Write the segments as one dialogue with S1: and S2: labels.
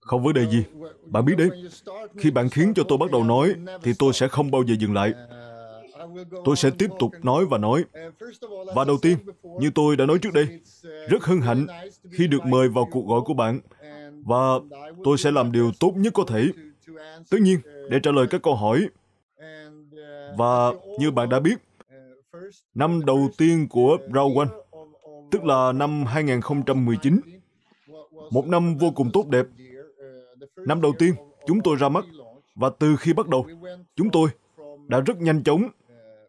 S1: Không vấn đề gì. Bạn biết đấy, khi bạn khiến cho tôi bắt đầu nói, thì tôi sẽ không bao giờ dừng lại. Tôi sẽ tiếp tục nói và nói. Và đầu tiên, như tôi đã nói trước đây, rất hân hạnh khi được mời vào cuộc gọi của bạn và tôi sẽ làm điều tốt nhất có thể. Tất nhiên, để trả lời các câu hỏi. Và như bạn đã biết, năm đầu tiên của Rawan, tức là năm 2019, một năm vô cùng tốt đẹp. Năm đầu tiên, chúng tôi ra mắt. Và từ khi bắt đầu, chúng tôi đã rất nhanh chóng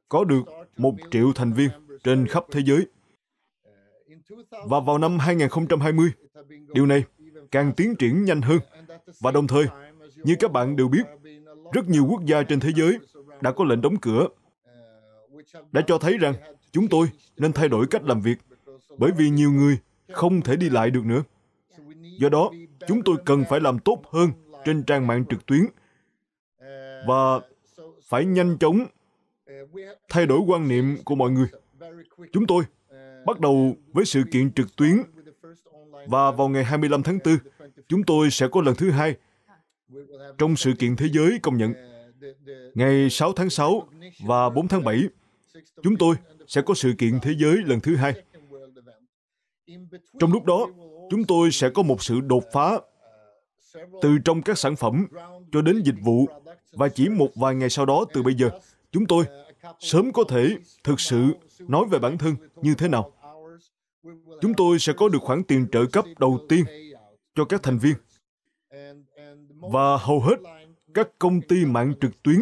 S1: có được một triệu thành viên trên khắp thế giới. Và vào năm 2020, điều này càng tiến triển nhanh hơn. Và đồng thời, như các bạn đều biết, rất nhiều quốc gia trên thế giới đã có lệnh đóng cửa, đã cho thấy rằng chúng tôi nên thay đổi cách làm việc, bởi vì nhiều người không thể đi lại được nữa. Do đó, chúng tôi cần phải làm tốt hơn trên trang mạng trực tuyến và phải nhanh chóng thay đổi quan niệm của mọi người. Chúng tôi bắt đầu với sự kiện trực tuyến và vào ngày 25 tháng 4, chúng tôi sẽ có lần thứ hai trong sự kiện thế giới công nhận. Ngày 6 tháng 6 và 4 tháng 7, chúng tôi sẽ có sự kiện thế giới lần thứ hai. Trong lúc đó, chúng tôi sẽ có một sự đột phá từ trong các sản phẩm cho đến dịch vụ và chỉ một vài ngày sau đó từ bây giờ chúng tôi sớm có thể thực sự nói về bản thân như thế nào chúng tôi sẽ có được khoản tiền trợ cấp đầu tiên cho các thành viên và hầu hết các công ty mạng trực tuyến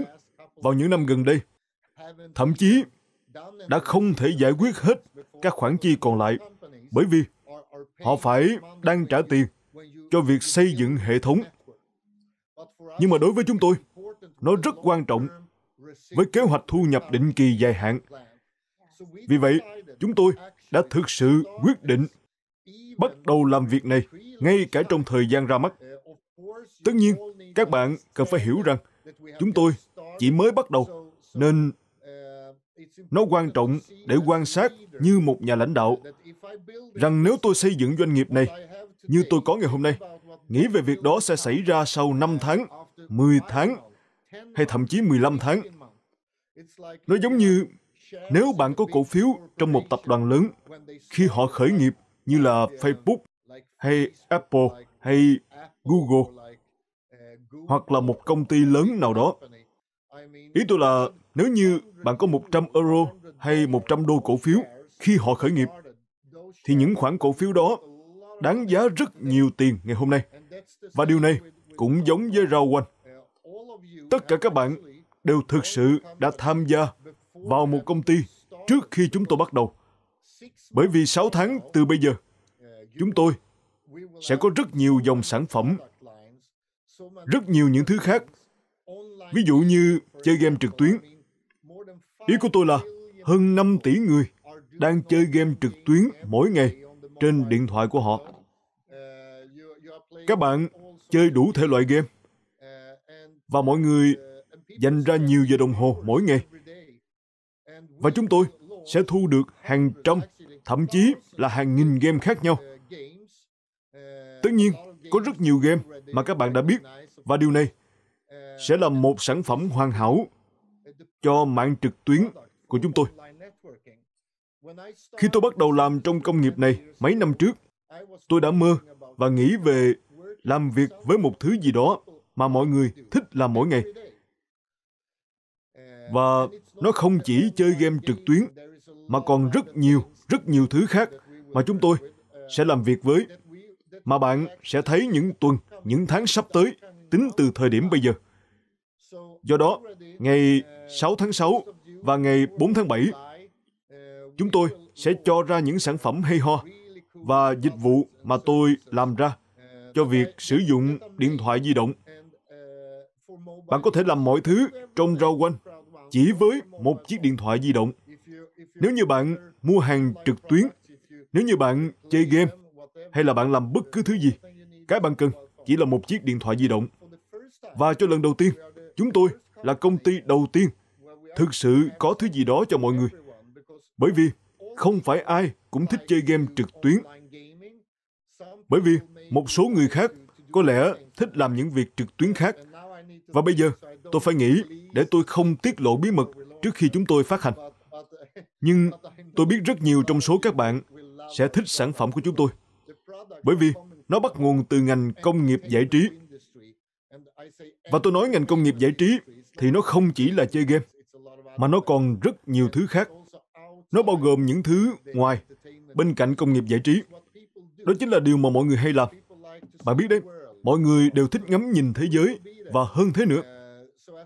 S1: vào những năm gần đây thậm chí đã không thể giải quyết hết các khoản chi còn lại bởi vì họ phải đang trả tiền cho việc xây dựng hệ thống. Nhưng mà đối với chúng tôi, nó rất quan trọng với kế hoạch thu nhập định kỳ dài hạn. Vì vậy, chúng tôi đã thực sự quyết định bắt đầu làm việc này ngay cả trong thời gian ra mắt. Tất nhiên, các bạn cần phải hiểu rằng chúng tôi chỉ mới bắt đầu nên nó quan trọng để quan sát như một nhà lãnh đạo rằng nếu tôi xây dựng doanh nghiệp này như tôi có ngày hôm nay, nghĩ về việc đó sẽ xảy ra sau 5 tháng, 10 tháng hay thậm chí 15 tháng. Nó giống như nếu bạn có cổ phiếu trong một tập đoàn lớn khi họ khởi nghiệp như là Facebook hay Apple hay Google hoặc là một công ty lớn nào đó. Ý tôi là nếu như bạn có 100 euro hay 100 đô cổ phiếu khi họ khởi nghiệp, thì những khoản cổ phiếu đó đáng giá rất nhiều tiền ngày hôm nay. Và điều này cũng giống với rau quanh. Tất cả các bạn đều thực sự đã tham gia vào một công ty trước khi chúng tôi bắt đầu. Bởi vì 6 tháng từ bây giờ, chúng tôi sẽ có rất nhiều dòng sản phẩm, rất nhiều những thứ khác. Ví dụ như chơi game trực tuyến, Ý của tôi là hơn 5 tỷ người đang chơi game trực tuyến mỗi ngày trên điện thoại của họ. Các bạn chơi đủ thể loại game và mọi người dành ra nhiều giờ đồng hồ mỗi ngày. Và chúng tôi sẽ thu được hàng trăm, thậm chí là hàng nghìn game khác nhau. Tất nhiên, có rất nhiều game mà các bạn đã biết và điều này sẽ là một sản phẩm hoàn hảo cho mạng trực tuyến của chúng tôi. Khi tôi bắt đầu làm trong công nghiệp này mấy năm trước, tôi đã mơ và nghĩ về làm việc với một thứ gì đó mà mọi người thích làm mỗi ngày. Và nó không chỉ chơi game trực tuyến, mà còn rất nhiều, rất nhiều thứ khác mà chúng tôi sẽ làm việc với, mà bạn sẽ thấy những tuần, những tháng sắp tới, tính từ thời điểm bây giờ. Do đó, ngày 6 tháng 6 và ngày 4 tháng 7, chúng tôi sẽ cho ra những sản phẩm hay ho và dịch vụ mà tôi làm ra cho việc sử dụng điện thoại di động. Bạn có thể làm mọi thứ trong rau quanh chỉ với một chiếc điện thoại di động. Nếu như bạn mua hàng trực tuyến, nếu như bạn chơi game hay là bạn làm bất cứ thứ gì, cái bạn cần chỉ là một chiếc điện thoại di động. Và cho lần đầu tiên, chúng tôi là công ty đầu tiên thực sự có thứ gì đó cho mọi người. Bởi vì không phải ai cũng thích chơi game trực tuyến. Bởi vì một số người khác có lẽ thích làm những việc trực tuyến khác. Và bây giờ tôi phải nghĩ để tôi không tiết lộ bí mật trước khi chúng tôi phát hành. Nhưng tôi biết rất nhiều trong số các bạn sẽ thích sản phẩm của chúng tôi. Bởi vì nó bắt nguồn từ ngành công nghiệp giải trí và tôi nói ngành công nghiệp giải trí thì nó không chỉ là chơi game, mà nó còn rất nhiều thứ khác. Nó bao gồm những thứ ngoài, bên cạnh công nghiệp giải trí. Đó chính là điều mà mọi người hay làm. Bạn biết đấy, mọi người đều thích ngắm nhìn thế giới và hơn thế nữa.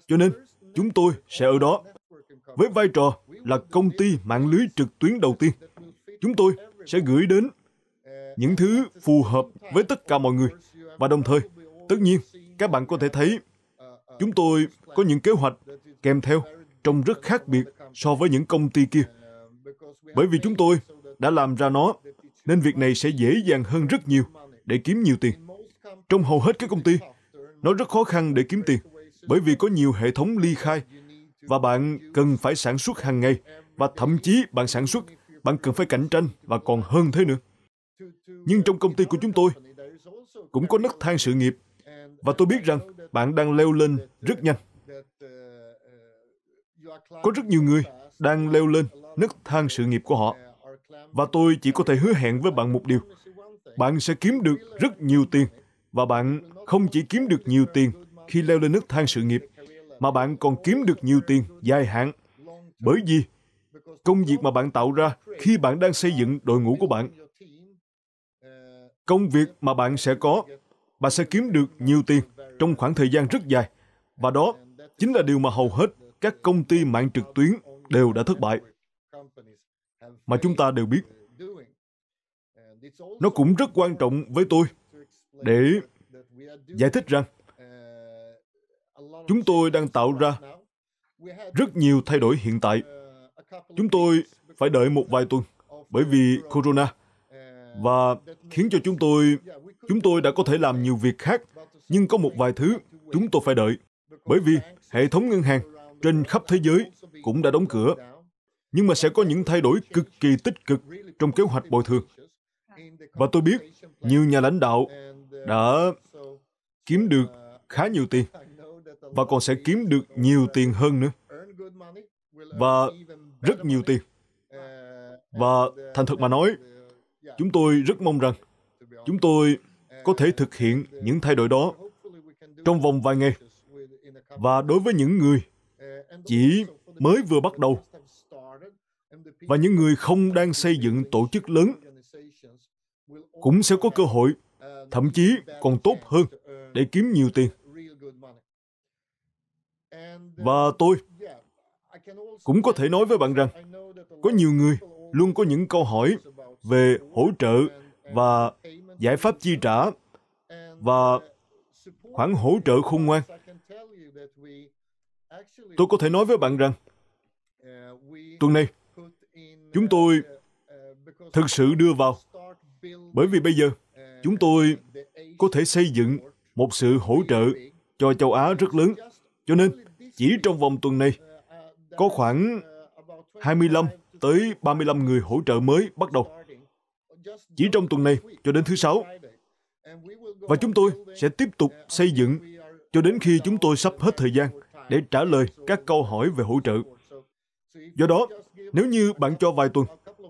S1: Cho nên, chúng tôi sẽ ở đó. Với vai trò là công ty mạng lưới trực tuyến đầu tiên, chúng tôi sẽ gửi đến những thứ phù hợp với tất cả mọi người. Và đồng thời, tất nhiên, các bạn có thể thấy, chúng tôi có những kế hoạch kèm theo trông rất khác biệt so với những công ty kia. Bởi vì chúng tôi đã làm ra nó, nên việc này sẽ dễ dàng hơn rất nhiều để kiếm nhiều tiền. Trong hầu hết các công ty, nó rất khó khăn để kiếm tiền, bởi vì có nhiều hệ thống ly khai và bạn cần phải sản xuất hàng ngày và thậm chí bạn sản xuất, bạn cần phải cạnh tranh và còn hơn thế nữa. Nhưng trong công ty của chúng tôi cũng có nấc thang sự nghiệp và tôi biết rằng bạn đang leo lên rất nhanh. Có rất nhiều người đang leo lên nấc thang sự nghiệp của họ. Và tôi chỉ có thể hứa hẹn với bạn một điều. Bạn sẽ kiếm được rất nhiều tiền và bạn không chỉ kiếm được nhiều tiền khi leo lên nấc thang sự nghiệp mà bạn còn kiếm được nhiều tiền dài hạn. Bởi vì công việc mà bạn tạo ra khi bạn đang xây dựng đội ngũ của bạn, công việc mà bạn sẽ có bạn sẽ kiếm được nhiều tiền trong khoảng thời gian rất dài. Và đó chính là điều mà hầu hết các công ty mạng trực tuyến đều đã thất bại. Mà chúng ta đều biết. Nó cũng rất quan trọng với tôi để giải thích rằng chúng tôi đang tạo ra rất nhiều thay đổi hiện tại. Chúng tôi phải đợi một vài tuần bởi vì corona và khiến cho chúng tôi Chúng tôi đã có thể làm nhiều việc khác, nhưng có một vài thứ chúng tôi phải đợi. Bởi vì hệ thống ngân hàng trên khắp thế giới cũng đã đóng cửa. Nhưng mà sẽ có những thay đổi cực kỳ tích cực trong kế hoạch bồi thường. Và tôi biết nhiều nhà lãnh đạo đã kiếm được khá nhiều tiền và còn sẽ kiếm được nhiều tiền hơn nữa và rất nhiều tiền. Và thành thật mà nói, chúng tôi rất mong rằng chúng tôi có thể thực hiện những thay đổi đó trong vòng vài ngày. Và đối với những người chỉ mới vừa bắt đầu và những người không đang xây dựng tổ chức lớn cũng sẽ có cơ hội, thậm chí còn tốt hơn để kiếm nhiều tiền. Và tôi cũng có thể nói với bạn rằng có nhiều người luôn có những câu hỏi về hỗ trợ và giải pháp chi trả và khoản hỗ trợ khôn ngoan. Tôi có thể nói với bạn rằng, tuần này, chúng tôi thực sự đưa vào, bởi vì bây giờ, chúng tôi có thể xây dựng một sự hỗ trợ cho châu Á rất lớn. Cho nên, chỉ trong vòng tuần này, có khoảng 25 tới 35 người hỗ trợ mới bắt đầu chỉ trong tuần này cho đến thứ sáu. Và chúng tôi sẽ tiếp tục xây dựng cho đến khi chúng tôi sắp hết thời gian để trả lời các câu hỏi về hỗ trợ. Do đó, nếu như bạn cho vài tuần,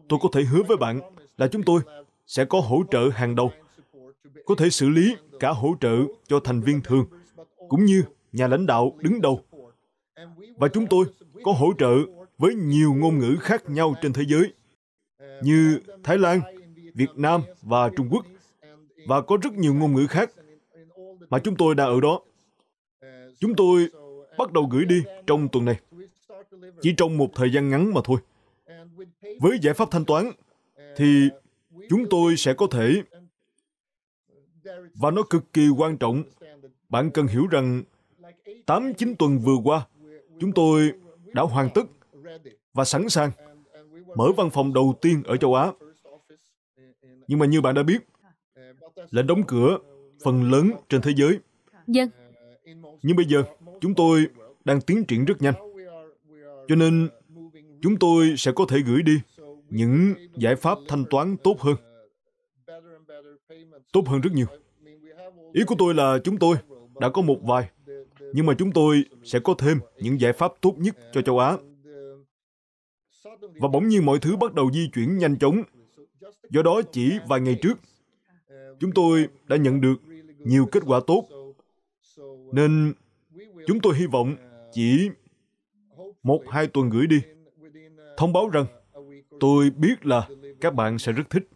S1: tôi có thể hứa với bạn là chúng tôi sẽ có hỗ trợ hàng đầu, có thể xử lý cả hỗ trợ cho thành viên thường, cũng như nhà lãnh đạo đứng đầu. Và chúng tôi có hỗ trợ với nhiều ngôn ngữ khác nhau trên thế giới, như Thái Lan, Việt Nam và Trung Quốc, và có rất nhiều ngôn ngữ khác mà chúng tôi đã ở đó. Chúng tôi bắt đầu gửi đi trong tuần này, chỉ trong một thời gian ngắn mà thôi. Với giải pháp thanh toán, thì chúng tôi sẽ có thể và nó cực kỳ quan trọng. Bạn cần hiểu rằng 8-9 tuần vừa qua, chúng tôi đã hoàn tất và sẵn sàng mở văn phòng đầu tiên ở châu Á nhưng mà như bạn đã biết, lệnh đóng cửa phần lớn trên thế giới. Dân. Vâng. Nhưng bây giờ, chúng tôi đang tiến triển rất nhanh. Cho nên, chúng tôi sẽ có thể gửi đi những giải pháp thanh toán tốt hơn. Tốt hơn rất nhiều. Ý của tôi là chúng tôi đã có một vài, nhưng mà chúng tôi sẽ có thêm những giải pháp tốt nhất cho châu Á. Và bỗng nhiên mọi thứ bắt đầu di chuyển nhanh chóng Do đó chỉ vài ngày trước, chúng tôi đã nhận được nhiều kết quả tốt. Nên chúng tôi hy vọng chỉ một hai tuần gửi đi. Thông báo rằng tôi biết là các bạn sẽ rất thích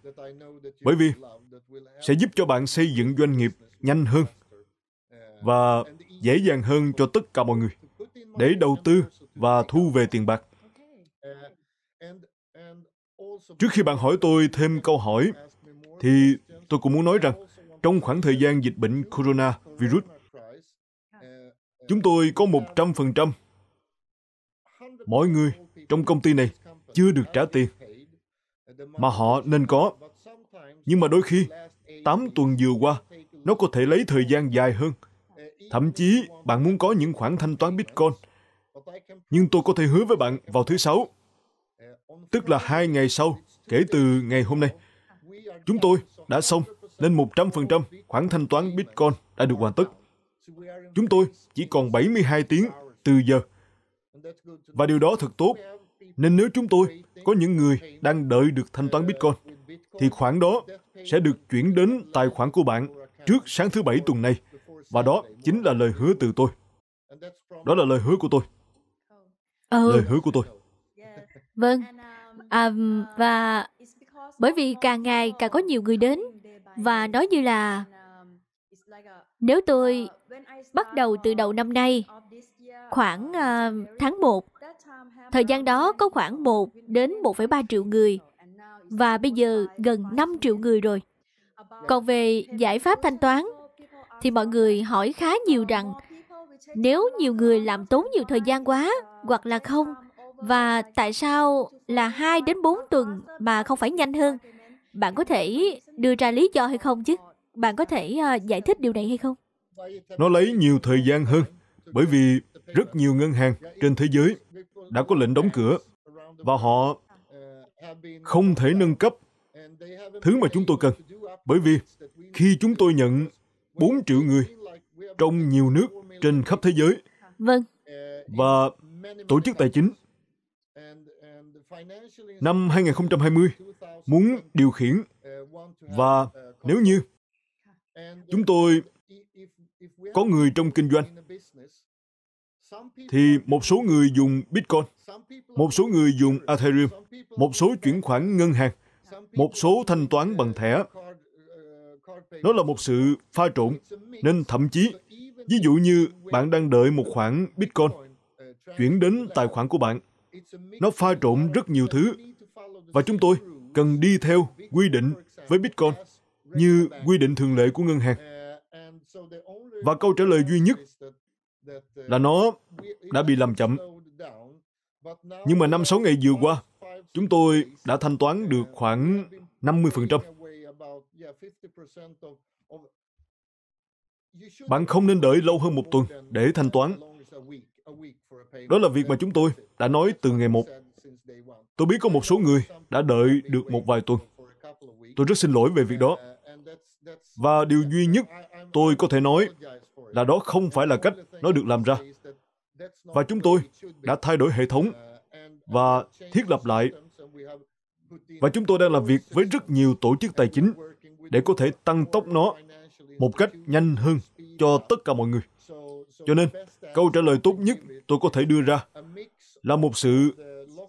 S1: bởi vì sẽ giúp cho bạn xây dựng doanh nghiệp nhanh hơn và dễ dàng hơn cho tất cả mọi người để đầu tư và thu về tiền bạc Trước khi bạn hỏi tôi thêm câu hỏi, thì tôi cũng muốn nói rằng, trong khoảng thời gian dịch bệnh corona virus, chúng tôi có 100% mọi người trong công ty này chưa được trả tiền mà họ nên có. Nhưng mà đôi khi, 8 tuần vừa qua, nó có thể lấy thời gian dài hơn. Thậm chí, bạn muốn có những khoản thanh toán Bitcoin. Nhưng tôi có thể hứa với bạn vào thứ Sáu, tức là hai ngày sau, kể từ ngày hôm nay, chúng tôi đã xong nên 100% khoản thanh toán Bitcoin đã được hoàn tất. Chúng tôi chỉ còn 72 tiếng từ giờ. Và điều đó thật tốt. Nên nếu chúng tôi có những người đang đợi được thanh toán Bitcoin, thì khoản đó sẽ được chuyển đến tài khoản của bạn trước sáng thứ Bảy tuần này. Và đó chính là lời hứa từ tôi. Đó là lời hứa của tôi. Ờ. Lời hứa của tôi
S2: vâng à, và bởi vì càng ngày càng có nhiều người đến và nói như là nếu tôi bắt đầu từ đầu năm nay khoảng uh, tháng 1 thời gian đó có khoảng 1 đến 1,3 triệu người và bây giờ gần 5 triệu người rồi còn về giải pháp thanh toán thì mọi người hỏi khá nhiều rằng nếu nhiều người làm tốn nhiều thời gian quá hoặc là không và tại sao là 2 đến 4 tuần mà không phải nhanh hơn? Bạn có thể đưa ra lý do hay không chứ? Bạn có thể ờ, giải thích điều này hay không?
S1: Nó lấy nhiều thời gian hơn bởi vì rất nhiều ngân hàng trên thế giới đã có lệnh đóng cửa và họ không thể nâng cấp thứ mà chúng tôi cần. Bởi vì khi chúng tôi nhận 4 triệu người trong nhiều nước trên khắp thế giới vâng. và tổ chức tài chính năm 2020 muốn điều khiển uh,
S3: và uh, nếu như uh, chúng
S1: tôi có người trong kinh doanh thì một số người dùng Bitcoin, một số người dùng Ethereum, một số chuyển khoản ngân hàng, một số thanh toán bằng thẻ. nó là một sự pha trộn, nên thậm chí, ví dụ như bạn đang đợi một khoản Bitcoin chuyển đến tài khoản của bạn, nó pha trộn rất nhiều thứ và chúng tôi cần đi theo quy định với Bitcoin như quy định thường lệ của ngân hàng. Và câu trả lời duy nhất là nó đã bị làm chậm.
S3: Nhưng mà năm sáu ngày vừa qua,
S1: chúng tôi đã thanh toán được khoảng 50%. Bạn không nên đợi lâu hơn một tuần để thanh toán. Đó là việc mà chúng tôi đã nói từ ngày một. Tôi biết có một số người đã đợi được một vài tuần. Tôi rất xin lỗi về việc đó. Và điều duy nhất tôi có thể nói là đó không phải là cách nó được làm ra. Và chúng tôi đã thay đổi hệ thống và thiết lập lại. Và chúng tôi đang làm việc với rất nhiều tổ chức tài chính để có thể tăng tốc nó một cách nhanh hơn cho tất cả mọi người. Cho nên, câu trả lời tốt nhất tôi có thể đưa ra là một sự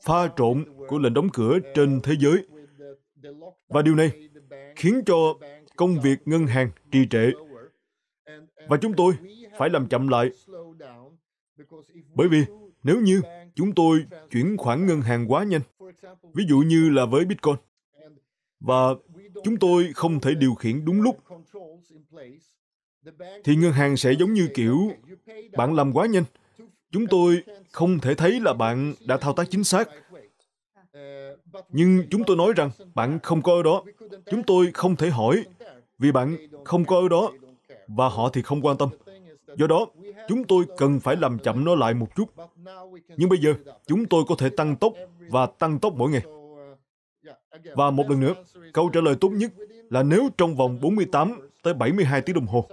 S1: pha trộn của lệnh đóng cửa trên thế giới. Và điều này khiến cho công việc ngân hàng trì trệ. Và chúng tôi phải làm chậm lại. Bởi vì nếu như chúng tôi chuyển khoản ngân hàng quá nhanh, ví dụ như là với Bitcoin, và chúng tôi không thể điều khiển đúng lúc, thì ngân hàng sẽ giống như kiểu bạn làm quá nhanh, Chúng tôi không thể thấy là bạn đã thao tác chính xác. Nhưng chúng tôi nói rằng bạn không có ở đó. Chúng tôi không thể hỏi vì bạn không có ở đó và họ thì không quan tâm. Do đó, chúng tôi cần phải làm chậm nó lại một chút. Nhưng bây giờ, chúng tôi có thể tăng tốc và tăng tốc mỗi ngày. Và một lần nữa, câu trả lời tốt nhất là nếu trong vòng 48 tới 72 tiếng đồng hồ,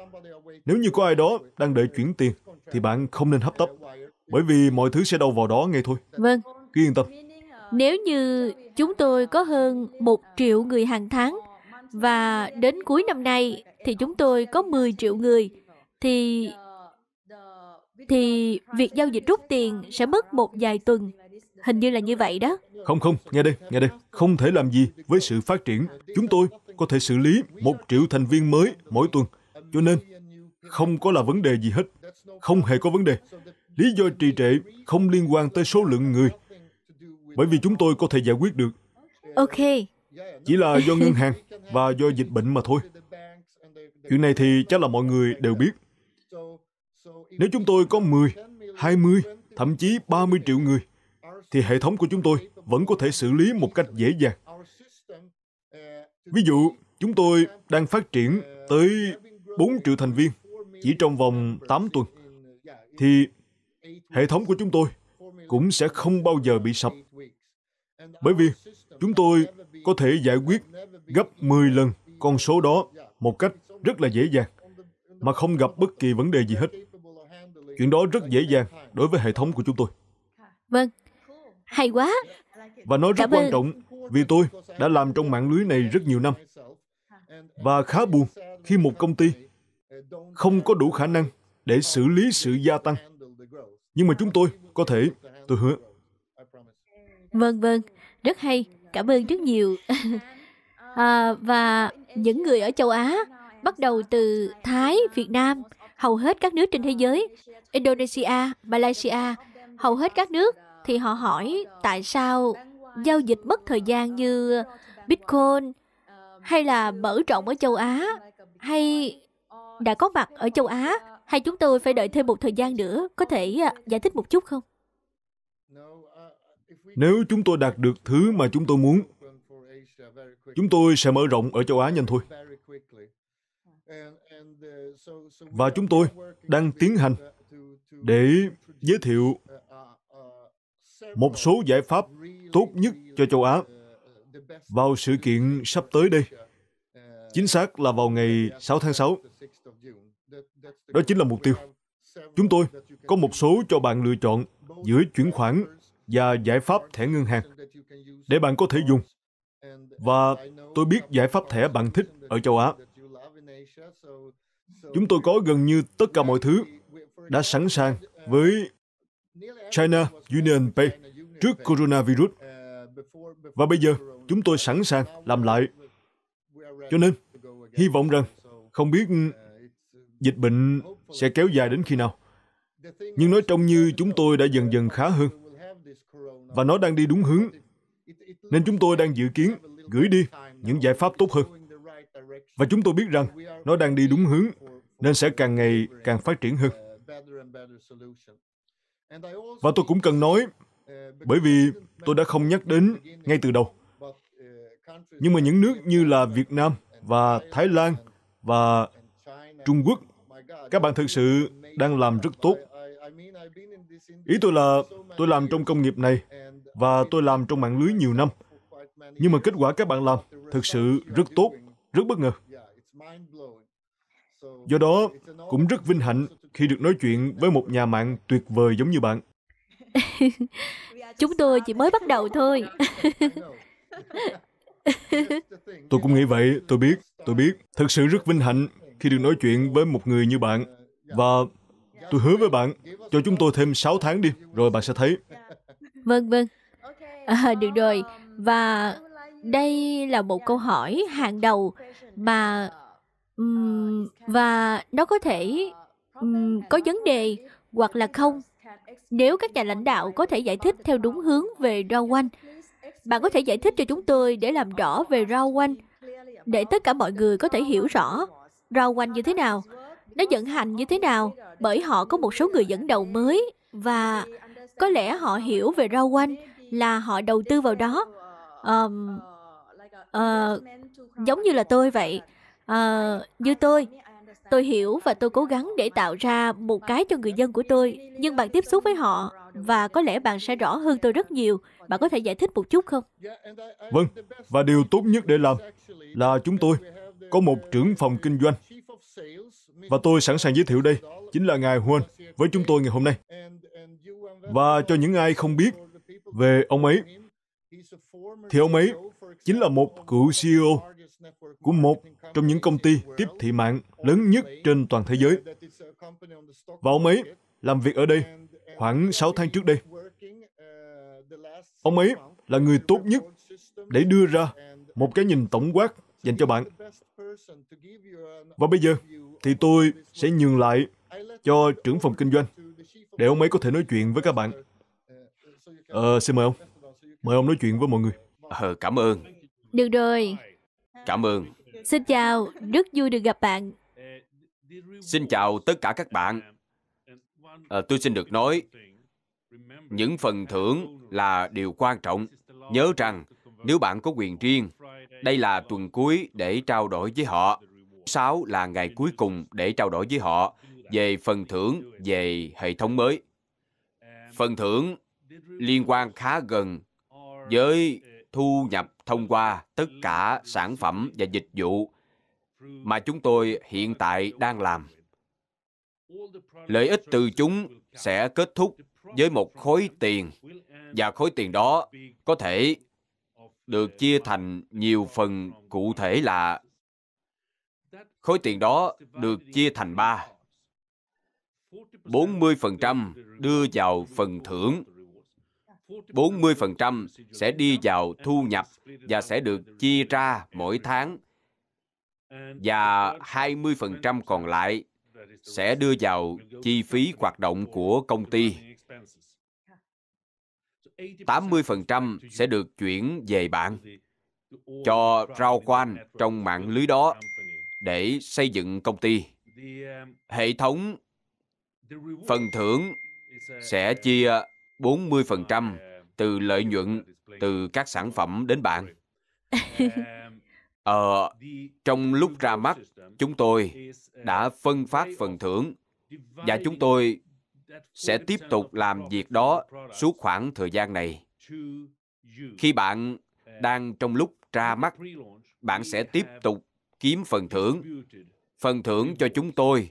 S1: nếu như có ai đó đang đợi chuyển tiền, thì bạn không nên hấp tấp. Bởi vì mọi thứ sẽ đâu vào đó ngay thôi. Vâng. Cứ yên tâm.
S2: Nếu như chúng tôi có hơn một triệu người hàng tháng và đến cuối năm nay thì chúng tôi có 10 triệu người thì thì việc giao dịch rút tiền sẽ mất một vài tuần. Hình như là như vậy đó.
S1: Không không, nghe đây, nghe đây. Không thể làm gì với sự phát triển. Chúng tôi có thể xử lý một triệu thành viên mới mỗi tuần. Cho nên, không có là vấn đề gì hết. Không hề có vấn đề. Lý do trì trệ không liên quan tới số lượng người, bởi vì chúng tôi có thể giải quyết được. Ok. Chỉ là do ngân hàng và do dịch bệnh mà thôi. Chuyện này thì chắc là mọi người đều biết. Nếu chúng tôi có 10, 20, thậm chí 30 triệu người, thì hệ thống của chúng tôi vẫn có thể xử lý một cách dễ dàng. Ví dụ, chúng tôi đang phát triển tới 4 triệu thành viên chỉ trong vòng 8 tuần. Thì hệ thống của chúng tôi cũng sẽ không bao giờ bị sập. Bởi vì chúng tôi có thể giải quyết gấp 10 lần con số đó một cách rất là dễ dàng mà không gặp bất kỳ vấn đề gì hết. Chuyện đó rất dễ dàng đối với hệ thống của chúng tôi.
S2: Vâng, hay quá.
S1: Và nó rất Cảm quan ơn. trọng vì tôi đã làm trong mạng lưới này rất nhiều năm. Và khá buồn khi một công ty không có đủ khả năng để xử lý sự gia tăng nhưng mà chúng tôi có thể, tôi hứa.
S2: Vâng, vâng, rất hay. Cảm ơn rất nhiều. à, và những người ở châu Á, bắt đầu từ Thái, Việt Nam, hầu hết các nước trên thế giới, Indonesia, Malaysia, hầu hết các nước thì họ hỏi tại sao giao dịch mất thời gian như Bitcoin hay là mở rộng ở châu Á hay đã có mặt ở châu Á hay chúng tôi phải đợi thêm một thời gian nữa, có thể à, giải thích một chút không?
S1: Nếu chúng tôi đạt được thứ mà chúng tôi muốn, chúng tôi sẽ mở rộng ở châu Á nhanh thôi. Và chúng tôi đang tiến hành để giới thiệu một số giải pháp tốt nhất cho châu Á vào sự kiện sắp tới đây. Chính xác là vào ngày 6 tháng 6. Đó chính là mục tiêu. Chúng tôi có một số cho bạn lựa chọn giữa chuyển khoản và giải pháp thẻ ngân hàng để bạn có thể dùng. Và tôi biết giải pháp thẻ bạn thích ở châu Á. Chúng tôi có gần như tất cả mọi thứ đã sẵn sàng với China Union Pay trước coronavirus. Và bây giờ, chúng tôi sẵn sàng làm lại. Cho nên, hy vọng rằng, không biết dịch bệnh sẽ kéo dài đến khi nào. Nhưng nói trông như chúng tôi đã dần dần khá hơn và nó đang đi đúng hướng. Nên chúng tôi đang dự kiến gửi đi những giải pháp tốt hơn. Và chúng tôi biết rằng nó đang đi đúng hướng nên sẽ càng ngày càng phát triển hơn. Và tôi cũng cần nói, bởi vì tôi đã không nhắc đến ngay từ đầu. Nhưng mà những nước như là Việt Nam và Thái Lan và Trung Quốc các bạn thực sự đang làm rất tốt. Ý tôi là tôi làm trong công nghiệp này và tôi làm trong mạng lưới nhiều năm. Nhưng mà kết quả các bạn làm thực sự rất tốt, rất bất ngờ. Do đó, cũng rất vinh hạnh khi được nói chuyện với một nhà mạng tuyệt vời giống như bạn.
S2: Chúng tôi chỉ mới bắt đầu thôi.
S1: tôi cũng nghĩ vậy, tôi biết, tôi biết. thực sự rất vinh hạnh khi được nói chuyện với một người như bạn. Và tôi hứa với bạn, cho chúng tôi thêm 6 tháng đi, rồi bạn sẽ thấy.
S2: Vâng, vâng. À, à, được rồi. Và đây là một câu hỏi hàng đầu mà um, và nó có thể um, có vấn đề hoặc là không nếu các nhà lãnh đạo có thể giải thích theo đúng hướng về rau quanh bạn có thể giải thích cho chúng tôi để làm rõ về rau quanh để tất cả mọi người có thể hiểu rõ rau quanh như thế nào, nó vận hành như thế nào, bởi họ có một số người dẫn đầu mới và có lẽ họ hiểu về rau quanh là họ đầu tư vào đó. Um, uh, giống như là tôi vậy, uh, như tôi, tôi hiểu và tôi cố gắng để tạo ra một cái cho người dân của tôi nhưng bạn tiếp xúc với họ và có lẽ bạn sẽ rõ hơn tôi rất nhiều bạn có thể giải thích một chút không
S1: vâng và điều tốt nhất để làm là chúng tôi có một trưởng phòng kinh doanh. Và tôi sẵn sàng giới thiệu đây, chính là Ngài Huân với chúng tôi ngày hôm nay. Và cho những ai không biết về ông ấy, thì ông ấy chính là một cựu CEO của một trong những công ty tiếp thị mạng lớn nhất trên toàn thế giới. Và ông ấy làm việc ở đây khoảng 6 tháng trước đây. Ông ấy là người tốt nhất để đưa ra một cái nhìn tổng quát dành cho bạn và bây giờ thì tôi sẽ nhường lại cho trưởng phòng kinh doanh để ông ấy có thể nói chuyện với các bạn. Uh, ờ, xin mời ông. Mời ông nói chuyện với mọi người. Vâng. Ờ, cảm ơn.
S2: Được rồi. Cảm ơn. Xin chào, rất vui được gặp bạn.
S4: Xin chào tất cả các bạn. À, tôi xin được nói, những phần thưởng là điều quan trọng. Nhớ rằng, nếu bạn có quyền riêng đây là tuần cuối để trao đổi với họ. Sáu là ngày cuối cùng để trao đổi với họ về phần thưởng về hệ thống mới. Phần thưởng liên quan khá gần với thu nhập thông qua tất cả sản phẩm và dịch vụ mà chúng tôi hiện tại đang làm. Lợi ích từ chúng sẽ kết thúc với một khối tiền và khối tiền đó có thể được chia thành nhiều phần cụ thể là khối tiền đó được chia thành ba. 40% đưa vào phần thưởng, 40% sẽ đi vào thu nhập và sẽ được chia ra mỗi tháng và 20% còn lại sẽ đưa vào chi phí hoạt động của công ty. 80% sẽ được chuyển về bạn cho rau quan trong mạng lưới đó để xây dựng công ty. Hệ thống phần thưởng sẽ chia 40% từ lợi nhuận từ các sản phẩm đến bạn. Ờ, trong lúc ra mắt, chúng tôi đã phân phát phần thưởng và chúng tôi sẽ tiếp tục làm việc đó suốt khoảng thời gian này khi bạn đang trong lúc ra mắt bạn sẽ tiếp tục kiếm phần thưởng phần thưởng cho chúng tôi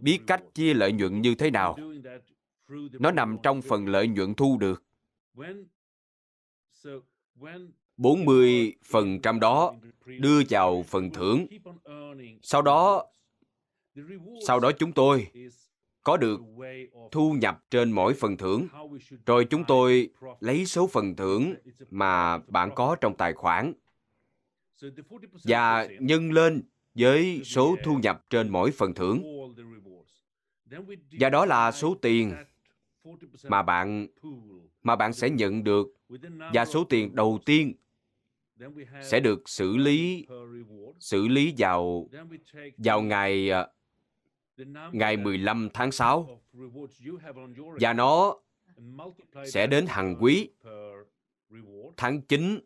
S4: biết cách chia lợi nhuận như thế nào nó nằm trong phần lợi nhuận thu được 40% đó đưa vào phần thưởng. Sau đó sau đó chúng tôi có được thu nhập trên mỗi phần thưởng rồi chúng tôi lấy số phần thưởng mà bạn có trong tài khoản và nhân lên với số thu nhập trên mỗi phần thưởng và đó là số tiền mà bạn mà bạn sẽ nhận được và số tiền đầu tiên sẽ được xử lý xử lý vào vào ngày à, ngày 15 tháng 6 và nó sẽ đến hàng quý tháng 9,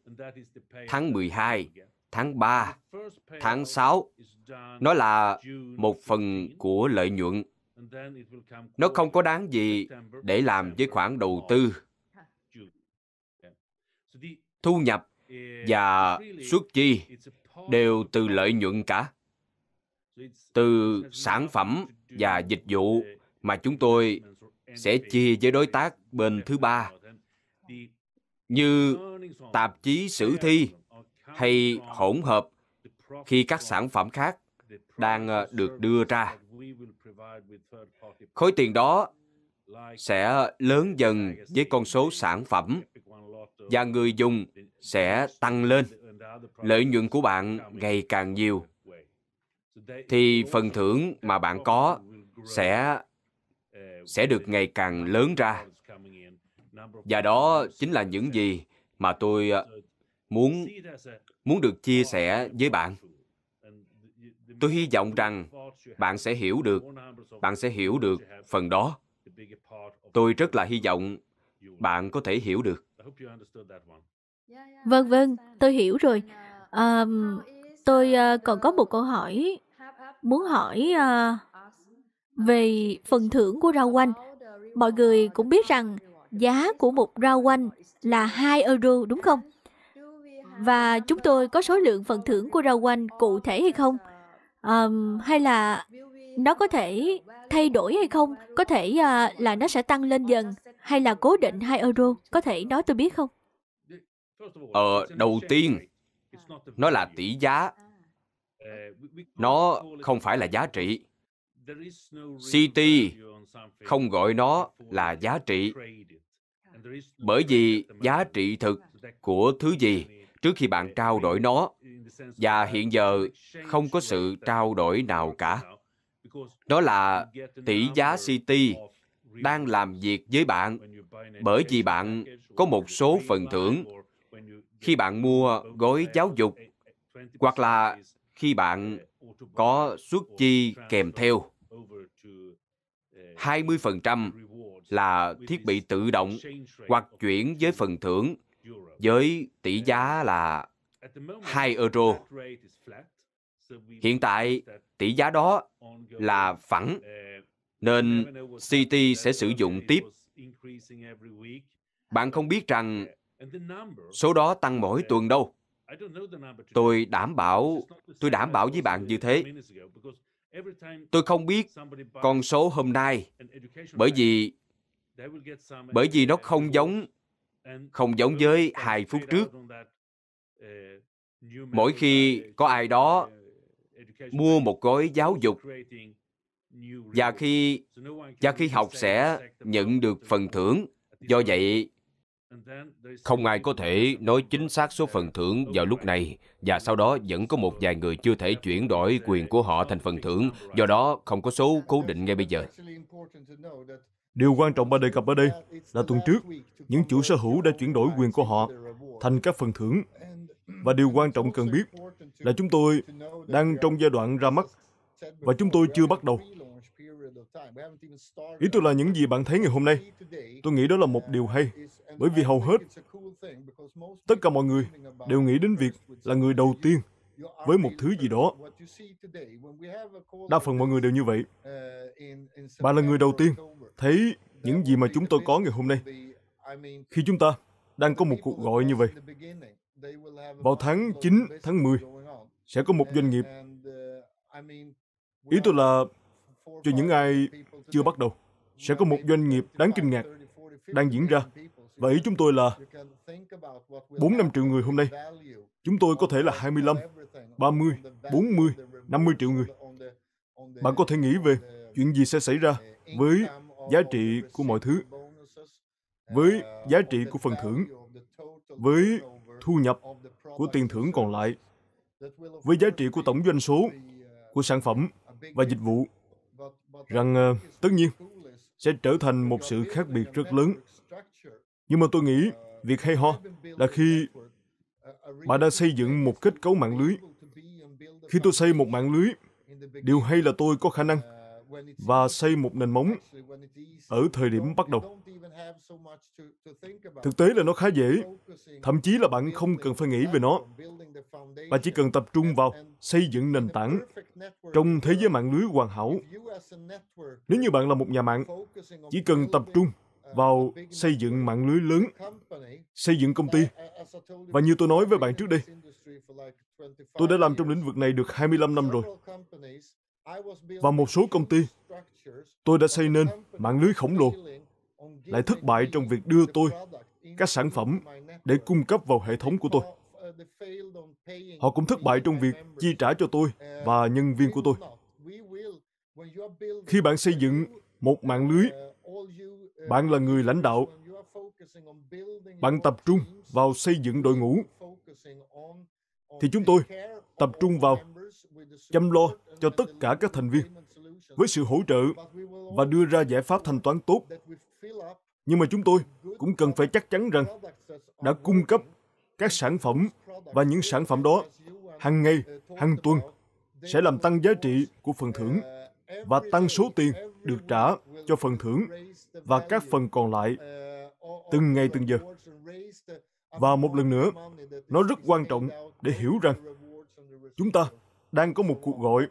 S4: tháng 12, tháng 3, tháng 6. Nó là một phần của lợi nhuận.
S3: Nó không có đáng gì để
S4: làm với khoản đầu tư. Thu nhập và xuất chi đều từ lợi nhuận cả từ sản phẩm và dịch vụ mà chúng tôi sẽ chia với đối tác bên thứ ba như tạp chí sử thi hay hỗn hợp khi các sản phẩm khác đang ờ, được đưa ra khối tiền đó sẽ lớn dần với con số sản phẩm và người dùng sẽ tăng lên lợi nhuận của bạn ngày càng nhiều thì phần thưởng mà bạn có sẽ sẽ được ngày càng lớn ra và đó chính là những gì mà tôi ờ, muốn muốn được chia sẻ với bạn tôi hy vọng rằng bạn sẽ hiểu được bạn sẽ hiểu được phần đó tôi rất là hy vọng bạn có thể hiểu được
S2: vâng vâng tôi hiểu rồi à, tôi ờ, còn có một câu hỏi muốn hỏi uh, về phần thưởng của rau quanh. Mọi người cũng biết rằng giá của một rau quanh là 2 euro đúng không? Và chúng tôi có số lượng phần thưởng của rau quanh cụ thể hay không? Um, hay là nó có thể thay đổi hay không? Có thể uh, là nó sẽ tăng lên dần hay là cố định 2 euro? Có thể nói tôi biết không?
S4: Ờ, đầu tiên, nó là tỷ giá Ờ, nó không phải là giá trị ct không gọi nó là giá trị bởi vì giá trị thực của thứ gì trước khi bạn trao đổi nó và hiện giờ không có sự trao đổi nào cả đó là tỷ giá ct đang làm việc với bạn bởi vì bạn có một số phần thưởng khi bạn mua gói giáo dục hoặc là khi bạn có xuất chi kèm theo 20% là thiết bị tự động hoặc chuyển với phần thưởng với tỷ giá là 2 euro.
S3: Hiện tại, tỷ giá đó là phẳng, nên City sẽ sử dụng tiếp.
S4: Bạn không biết rằng số đó tăng mỗi tuần đâu tôi đảm bảo tôi đảm bảo với bạn như thế
S3: tôi không biết con số hôm nay bởi vì bởi vì nó
S4: không giống không giống với hai phút trước uh, mỗi khi uh, có ai đó uh, mua một gói giáo dục và khi và khi học sẽ nhận được phần thưởng do vậy không ai có thể nói chính xác số phần thưởng vào lúc này và sau đó vẫn có một vài người chưa thể chuyển đổi quyền của họ thành phần thưởng do đó không có số cố định ngay bây giờ
S1: điều quan trọng ba đề cập ở đây là tuần trước những chủ sở hữu đã chuyển đổi quyền của họ thành các phần thưởng và điều quan trọng cần biết là chúng tôi đang trong giai đoạn ra mắt và chúng tôi chưa bắt đầu Ý tôi là những gì bạn thấy ngày hôm nay. Tôi nghĩ đó là một điều hay, bởi vì hầu hết tất cả mọi người đều nghĩ đến việc là người đầu tiên với một thứ gì đó. Đa phần mọi người đều như vậy. Bạn là người đầu tiên thấy những gì mà chúng tôi có ngày hôm nay. Khi chúng ta đang có một cuộc gọi như vậy, vào tháng 9, tháng 10, sẽ có một doanh nghiệp. Ý tôi là cho những ai chưa bắt đầu. Sẽ có một doanh nghiệp đáng kinh ngạc đang diễn ra. Và ý chúng tôi là 4 năm triệu người hôm nay. Chúng tôi có thể là 25, 30, 40, 50 triệu người. Bạn có thể nghĩ về chuyện gì sẽ xảy ra với giá trị của mọi thứ, với giá trị của phần thưởng, với thu nhập của tiền thưởng còn lại, với giá trị của tổng doanh số, của sản phẩm và dịch vụ rằng ờ, tất nhiên sẽ trở thành một sự khác biệt rất lớn. Nhưng mà tôi nghĩ việc hay ho là khi bạn đã xây dựng một kết cấu mạng lưới. Khi tôi xây một mạng lưới, điều hay là tôi có khả năng
S3: và xây một nền móng
S1: ở thời điểm bắt đầu. Thực tế là nó khá dễ, thậm chí là bạn không cần phải nghĩ về nó. Bạn chỉ cần tập trung vào xây dựng nền tảng trong thế giới mạng lưới hoàn hảo. Nếu như bạn là một nhà mạng, chỉ cần tập trung vào xây dựng mạng lưới lớn, xây dựng công ty.
S3: Và như tôi
S1: nói với bạn trước đây, tôi đã làm trong lĩnh vực này được 25 năm rồi và một số công ty, tôi đã xây nên mạng lưới khổng lồ, lại thất bại trong việc đưa tôi các sản phẩm để cung cấp vào hệ thống của tôi. Họ cũng thất bại trong việc chi trả cho tôi và nhân viên của tôi. Khi bạn xây dựng một mạng lưới, bạn là người lãnh đạo. Bạn tập trung vào xây dựng đội ngũ thì chúng tôi tập trung vào chăm lo cho tất cả các thành viên với sự hỗ trợ và đưa ra giải pháp thanh toán tốt. Nhưng mà chúng tôi cũng cần phải chắc chắn rằng đã cung cấp các sản phẩm và những sản phẩm đó hàng ngày, hàng tuần sẽ làm tăng giá trị của phần thưởng và tăng số tiền được trả cho phần thưởng và các phần còn lại từng ngày từng giờ. Và một lần nữa, nó rất quan trọng để hiểu rằng chúng ta đang có một cuộc gọi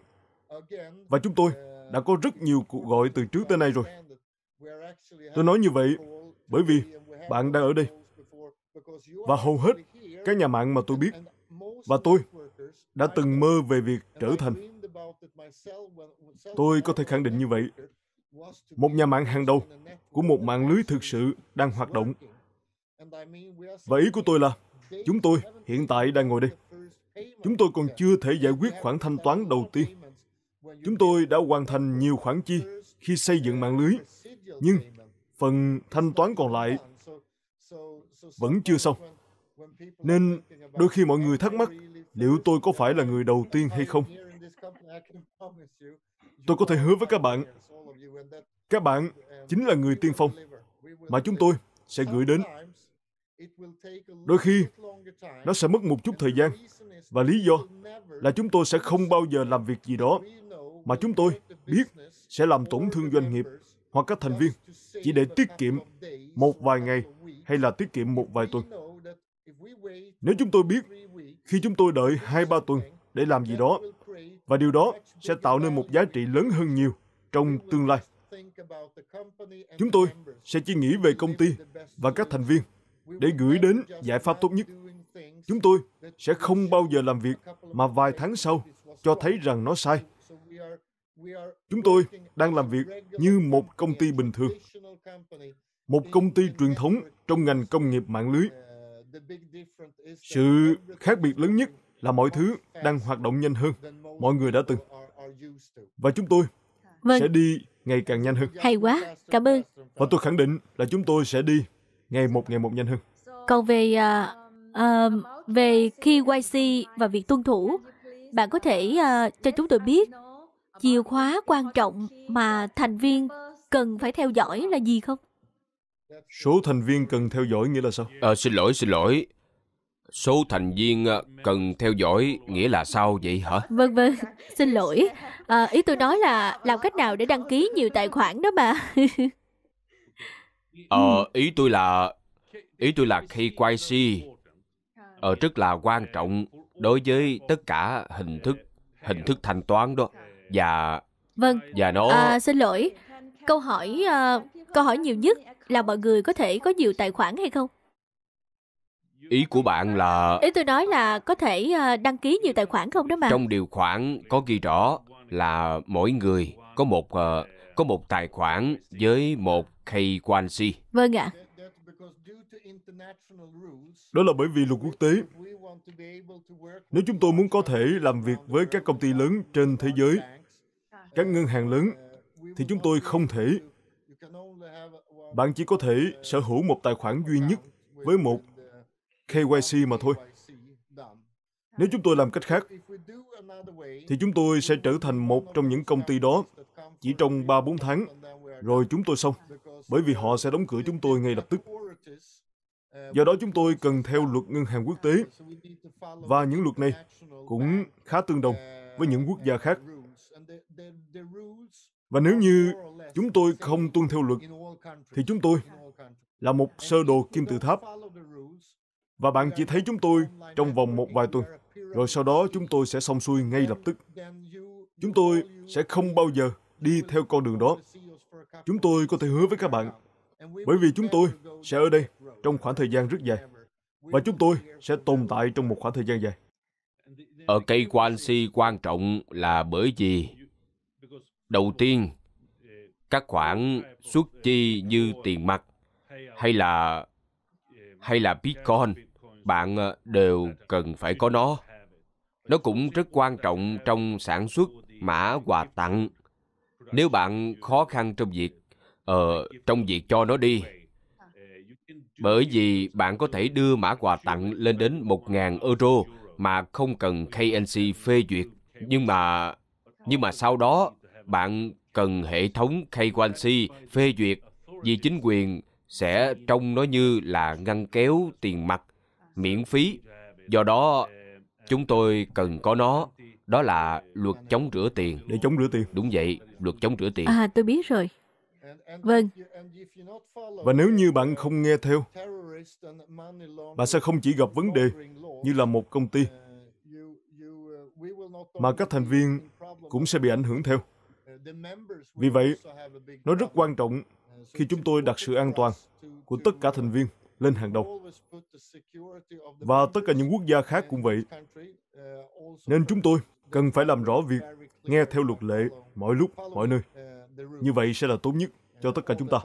S1: và chúng tôi đã có rất nhiều cuộc gọi từ trước tới nay rồi. Tôi nói như vậy bởi vì bạn đang ở đây. Và hầu hết các nhà mạng mà tôi biết và tôi đã từng mơ về việc trở thành.
S3: Tôi có thể khẳng định như vậy.
S1: Một nhà mạng hàng đầu của một mạng lưới thực sự đang hoạt động.
S3: Và ý của tôi là chúng tôi
S1: hiện tại đang ngồi đây. Chúng tôi còn chưa thể giải quyết khoản thanh toán đầu tiên chúng tôi đã hoàn thành nhiều khoản chi khi xây dựng mạng lưới, nhưng phần thanh toán còn lại
S3: vẫn chưa xong. Nên đôi khi mọi người
S1: thắc mắc liệu tôi có phải là người đầu tiên hay không. Tôi có thể hứa với các bạn, các bạn chính là người tiên phong mà chúng tôi sẽ gửi đến. Đôi khi, nó sẽ mất một chút thời gian, và lý do là chúng tôi sẽ không bao giờ làm việc gì đó mà chúng tôi biết sẽ làm tổn thương doanh nghiệp hoặc các thành viên chỉ để tiết kiệm một vài ngày hay là tiết kiệm một vài tuần. Nếu chúng tôi biết khi chúng tôi đợi 2-3 tuần để làm gì đó và điều đó sẽ tạo nên một giá trị lớn hơn nhiều trong tương lai. Chúng tôi sẽ chỉ nghĩ về công ty và các thành viên để gửi đến giải pháp tốt nhất. Chúng tôi sẽ không bao giờ làm việc mà vài tháng sau cho thấy rằng nó sai Chúng tôi đang làm việc như một công ty bình thường, một công ty truyền thống trong ngành công nghiệp mạng lưới. Sự khác biệt lớn nhất là mọi thứ đang hoạt động nhanh hơn mọi người đã từng. Và chúng tôi vâng. sẽ đi ngày càng nhanh hơn. Hay quá, cảm ơn. Và tôi khẳng định là chúng tôi sẽ đi ngày một ngày một nhanh hơn.
S2: Còn về uh, uh, về KYC và việc tuân thủ, bạn có thể uh, cho chúng tôi biết chìa khóa quan trọng mà thành viên cần phải theo dõi là gì không?
S4: Số thành viên cần theo dõi nghĩa là sao? À, xin lỗi, xin lỗi. Số thành viên ờ, cần theo dõi nghĩa là sao vậy hả?
S2: Vâng, vâng. Xin lỗi. À, ý tôi nói là làm cách nào để đăng ký nhiều tài khoản đó mà.
S4: ờ, ý tôi là... Ý tôi là KYC. Ờ, rất là quan trọng đối với tất cả hình thức hình thức thanh toán đó Dạ Vâng Dạ nó à,
S2: Xin lỗi Câu hỏi à, Câu hỏi nhiều nhất Là mọi người có thể có nhiều tài khoản hay không
S4: Ý của bạn là
S2: Ý tôi nói là có thể à, đăng ký nhiều tài khoản không đó mà Trong
S4: điều khoản có ghi rõ là mỗi người có một à, có một tài khoản với một KYC.
S2: Vâng ạ. À.
S1: Đó là bởi vì luật quốc tế. Nếu chúng tôi muốn có thể làm việc với các công ty lớn trên thế giới, dạ. các ngân hàng lớn, uh, thì chúng tôi không thể. Bạn chỉ có thể uh, sở hữu một tài khoản duy nhất với một uh, KYC mà thôi. Dạ. Nếu chúng tôi làm cách khác, thì chúng tôi sẽ trở thành một trong những công ty đó chỉ trong 3-4 tháng, rồi chúng tôi xong, bởi vì họ sẽ đóng cửa chúng tôi ngay lập tức. Uh, Do đó chúng tôi cần theo luật ngân hàng quốc tế uh, và những luật này cũng khá tương đồng uh, với những quốc gia khác. Và nếu như chúng tôi không tuân theo luật, thì chúng tôi là một sơ đồ kim tự tháp. Và bạn chỉ thấy chúng tôi trong vòng một vài tuần, rồi sau đó chúng tôi sẽ xong xuôi ngay lập tức. Chúng tôi sẽ không bao giờ đi theo con đường đó. E chúng tôi có thể hứa với các bạn bởi vì chúng tôi sẽ ở đây trong khoảng thời gian rất dài. Và chúng tôi sẽ tồn tại trong một khoảng thời gian dài.
S4: Ở cây quan si quan trọng là bởi vì đầu tiên các khoản xuất chi như tiền mặt hay là hay là bitcoin bạn ờ, đều cần phải có nó nó cũng rất quan trọng trong sản xuất mã quà tặng nếu bạn khó khăn trong việc ờ, trong việc cho nó đi bởi vì bạn có thể đưa mã quà tặng lên đến 1.000 euro mà không cần KNC phê duyệt. Nhưng mà nhưng mà sau đó bạn cần hệ thống KYC phê duyệt vì chính quyền sẽ trông nó như là ngăn kéo tiền mặt miễn phí. Do đó chúng tôi cần có nó đó là luật chống rửa tiền để chống rửa tiền đúng vậy luật chống rửa tiền
S2: à tôi biết rồi Vâng.
S1: Và nếu như bạn không nghe theo, bạn sẽ không chỉ gặp vấn đề như là một công ty, uh, uh, mà các thành viên cũng sẽ bị ảnh hưởng theo. Uh, Vì vậy, nó rất quan trọng khi chúng tôi đặt sự an toàn của tất cả thành viên lên hàng đầu. Và tất cả những quốc gia khác cũng vậy. Nên chúng tôi cần phải làm rõ việc nghe theo luật lệ mọi lúc, mọi nơi. Như vậy sẽ là tốt nhất cho tất cả chúng ta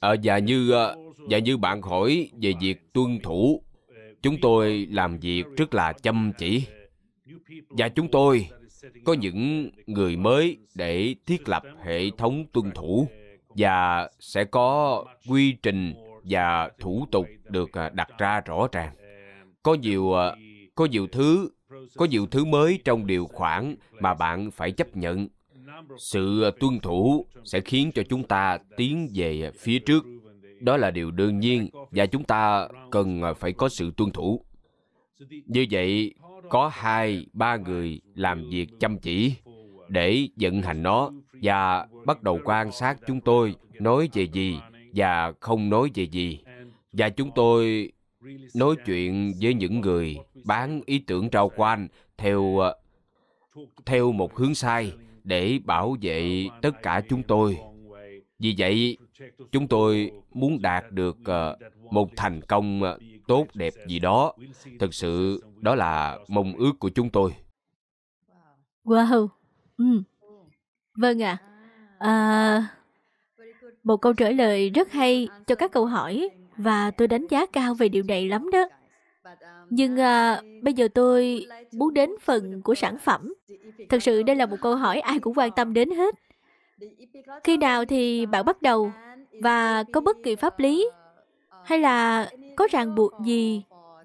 S4: à, và như ờ, và như bạn hỏi về việc tuân thủ chúng tôi làm việc rất là chăm chỉ và chúng tôi có những người mới để thiết lập hệ thống tuân thủ và sẽ có quy trình và thủ tục được ờ, đặt ra rõ ràng có nhiều có nhiều thứ có nhiều thứ mới trong điều khoản mà bạn phải chấp nhận sự ờ, tuân thủ sẽ khiến cho chúng ta tiến về phía trước đó là điều đương nhiên và chúng ta cần ờ, phải có sự tuân thủ như vậy có hai ba người làm việc chăm chỉ để vận hành nó và bắt đầu quan sát chúng tôi nói về gì và không nói về gì và chúng tôi nói chuyện với những người bán ý tưởng trao quanh theo ờ, theo một hướng sai để bảo vệ tất cả chúng tôi vì vậy chúng tôi muốn đạt được ờ, một thành công ờ, tốt đẹp gì đó thực sự đó là mong ước của chúng tôi
S2: wow ừ. vâng ạ à. à, một câu trả lời rất hay cho các câu hỏi và tôi đánh giá cao về điều này lắm đó Um, nhưng à, bây giờ tôi muốn đến phần của sản phẩm thật sự đây là một câu hỏi ai cũng quan tâm đến hết khi nào thì bạn bắt đầu và có bất kỳ pháp lý uh, um, hay là có ràng buộc gì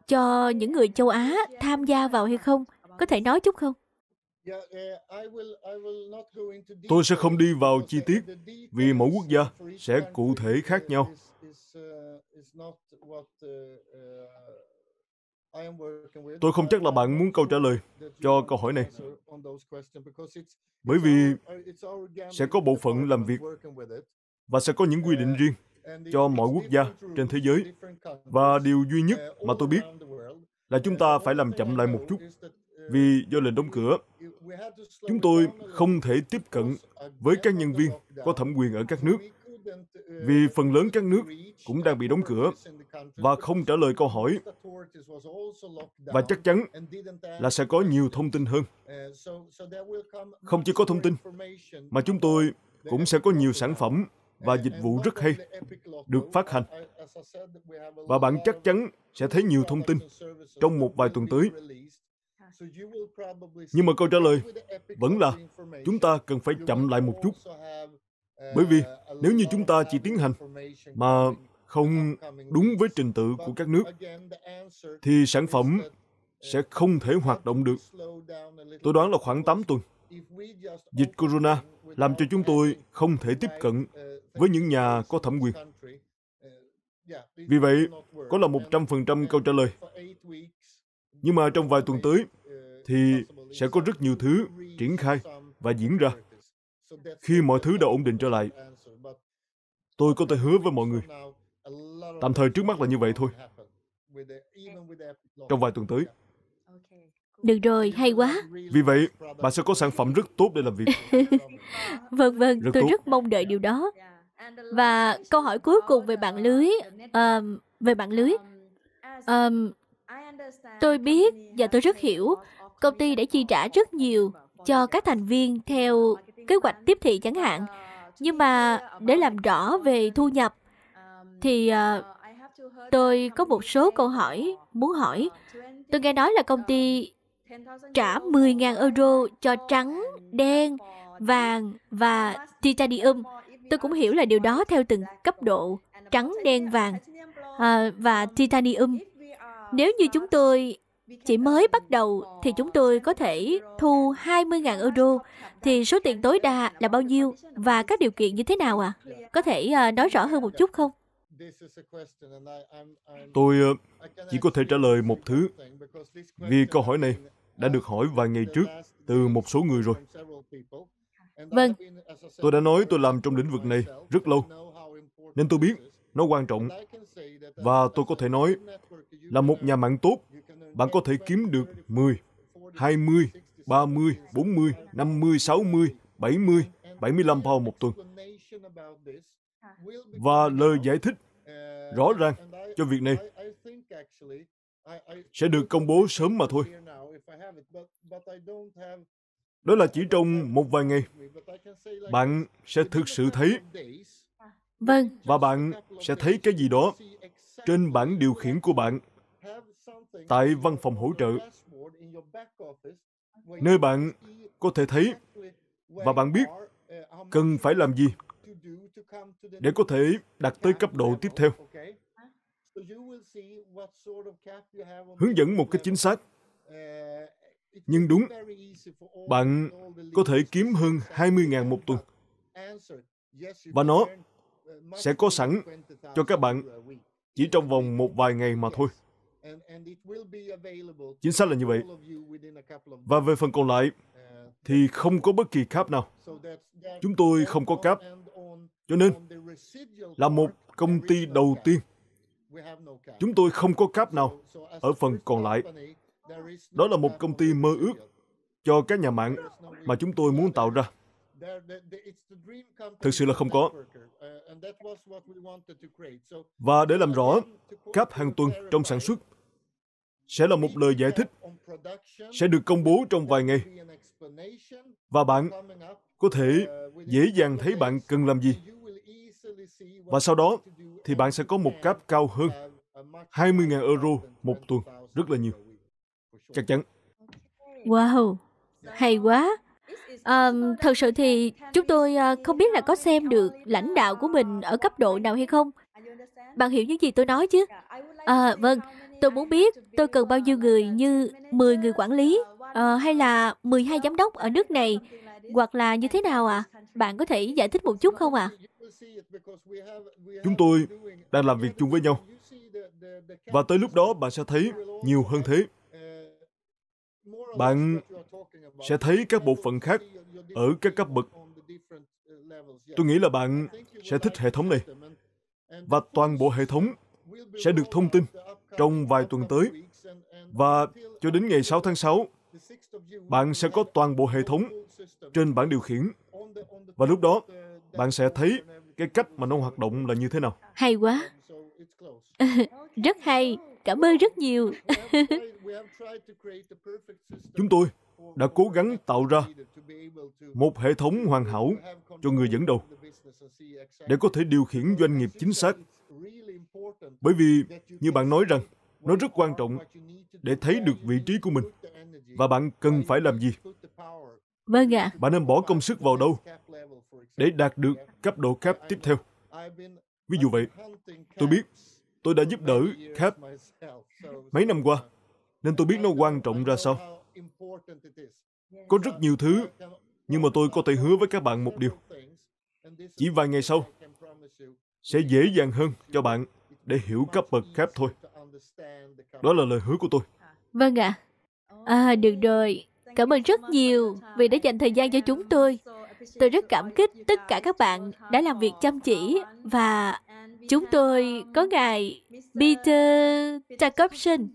S2: cho những người châu á tham gia vào hay không có thể nói chút không
S1: tôi sẽ không đi vào chi tiết vì mỗi quốc gia sẽ cụ thể khác nhau
S3: uh, Tôi không chắc là
S1: bạn muốn câu trả lời cho câu hỏi này. Bởi vì uh, sẽ có bộ phận làm việc và sẽ có những quy định uh, riêng cho mọi quốc gia trên thế giới. Và điều duy nhất uh, mà tôi biết là chúng ta phải làm chậm lại một chút vì do lệnh đóng cửa, chúng tôi không thể tiếp cận với các nhân viên có thẩm quyền ở các nước vì phần lớn các nước cũng đang bị đóng cửa và không trả lời câu hỏi và chắc chắn là sẽ có nhiều thông tin hơn không chỉ có thông tin mà chúng tôi cũng sẽ có nhiều sản phẩm và dịch vụ rất hay được phát hành và bạn chắc chắn sẽ thấy nhiều thông tin trong một vài tuần tới
S3: nhưng mà câu trả lời vẫn là chúng
S1: ta cần phải chậm lại một chút bởi vì nếu như chúng ta chỉ tiến hành mà không đúng với trình tự của các nước thì sản phẩm sẽ không thể hoạt động được. Tôi đoán là khoảng 8 tuần. Dịch corona làm cho chúng tôi không thể tiếp cận với những nhà có thẩm quyền. Vì vậy, có là 100% câu trả lời. Nhưng mà trong vài tuần tới thì sẽ có rất nhiều thứ triển khai và diễn ra. Khi mọi thứ đã ổn định trở lại, tôi có thể hứa với mọi người
S3: Tạm thời trước mắt là như vậy thôi. Trong vài
S1: tuần tới.
S2: Được rồi, hay quá.
S1: Vì vậy, bà sẽ có sản phẩm rất tốt để làm việc.
S2: vâng, vâng, rất tôi tốt. rất mong đợi điều đó. Và câu hỏi cuối cùng về bạn lưới, uh, về bạn lưới. Uh, tôi biết và tôi rất hiểu, công ty đã chi trả rất nhiều cho các thành viên theo kế hoạch tiếp thị chẳng hạn. Nhưng mà để làm rõ về thu nhập thì ờ, tôi có một số câu hỏi muốn hỏi. Tôi nghe nói là công ty trả 10.000 euro cho trắng, đen, vàng và titanium. Tôi cũng hiểu là điều đó theo từng cấp độ trắng, đen, vàng uh, và titanium. Nếu như chúng tôi chỉ mới bắt đầu thì chúng tôi có thể thu 20.000 euro thì số tiền tối đa là bao nhiêu và các điều kiện như thế nào ạ? À? Có thể uh, nói rõ hơn một chút không?
S1: Tôi ờ, chỉ có thể trả lời một thứ, vì câu hỏi này đã được hỏi vài ngày trước từ một số người rồi. Vâng. Tôi đã nói tôi làm trong lĩnh vực này rất lâu, nên tôi biết nó quan trọng. Và tôi có thể nói là một nhà mạng tốt, bạn có thể kiếm được 10, 20, 30, 40, 50, 60, 70, 75 pound một tuần. À. Và lời giải thích rõ ràng cho việc này sẽ được công bố sớm mà thôi. Đó là chỉ trong một vài ngày, bạn sẽ thực sự thấy Vâng. Và bạn sẽ thấy cái gì đó trên bảng điều khiển của bạn tại văn phòng hỗ trợ,
S3: nơi bạn có thể thấy và bạn
S1: biết cần phải làm gì để có thể đạt tới cấp độ tiếp theo. Hướng dẫn một cách chính xác.
S3: Eh, Nhưng đúng, bạn
S1: có thể kiếm hơn 20.000 một tuần. Và nó eh, sẽ có sẵn cho các bạn chỉ trong vòng một vài ngày mà thôi. Chính xác là như vậy. Và về phần còn lại eh, thì không có bất kỳ cáp nào. Chúng tôi không có cáp cho nên, là một công ty đầu tiên,
S3: chúng tôi không có cáp nào ở phần còn lại. Đó là một công
S1: ty mơ ước cho các nhà mạng mà chúng tôi muốn tạo ra. Thực sự là không có. Và để làm rõ, cáp hàng tuần trong sản xuất sẽ là một lời giải thích sẽ được công bố trong vài ngày và bạn có thể dễ dàng thấy bạn cần làm gì và sau đó thì bạn sẽ có một cáp cao hơn 20.000 euro một tuần, rất là nhiều. Chắc chắn.
S2: Wow, hay quá. À, thật sự thì chúng tôi ờ, không biết là có xem được lãnh đạo của mình ở cấp độ nào hay không. Bạn hiểu những gì tôi nói chứ? À, vâng, tôi muốn biết tôi cần bao nhiêu người như 10 người quản lý à, hay là 12 giám đốc ở nước này hoặc là như thế nào ạ? À? Bạn có thể giải thích một chút không ạ? À?
S1: Chúng tôi đang làm việc chung với nhau. Và tới lúc đó bạn sẽ thấy nhiều hơn thế. Bạn sẽ thấy các bộ phận khác ở các cấp bậc. Tôi nghĩ là bạn sẽ thích hệ thống này. Và toàn bộ hệ thống sẽ được thông tin trong vài tuần tới. Và cho đến ngày 6 tháng 6, bạn sẽ có toàn bộ hệ thống trên bảng điều khiển. Và lúc đó, bạn sẽ thấy cái cách mà nó hoạt động là như thế nào. Hay quá. rất hay. Cảm ơn rất nhiều. Chúng tôi đã cố gắng tạo ra một hệ thống hoàn hảo cho người dẫn đầu để có thể điều khiển doanh nghiệp chính xác. Bởi vì, như bạn nói rằng, nó rất quan trọng để thấy được vị trí của mình và bạn cần phải làm gì Vâng ạ. Bạn nên bỏ công sức vào đâu để đạt được cấp độ cáp tiếp theo. Ví dụ vậy, tôi biết tôi đã giúp đỡ cap mấy năm qua, nên tôi biết nó quan trọng ra sao. Có rất nhiều thứ, nhưng mà tôi có thể hứa với các bạn một điều. Chỉ vài ngày sau, sẽ dễ dàng hơn cho bạn để hiểu cấp bậc cap thôi. Đó là lời hứa của tôi.
S2: Vâng ạ. À. à, được rồi. Cảm ơn rất nhiều vì đã dành thời gian cho chúng tôi. Tôi rất cảm kích tất cả các bạn đã làm việc chăm chỉ và chúng tôi có ngài Peter Jacobson.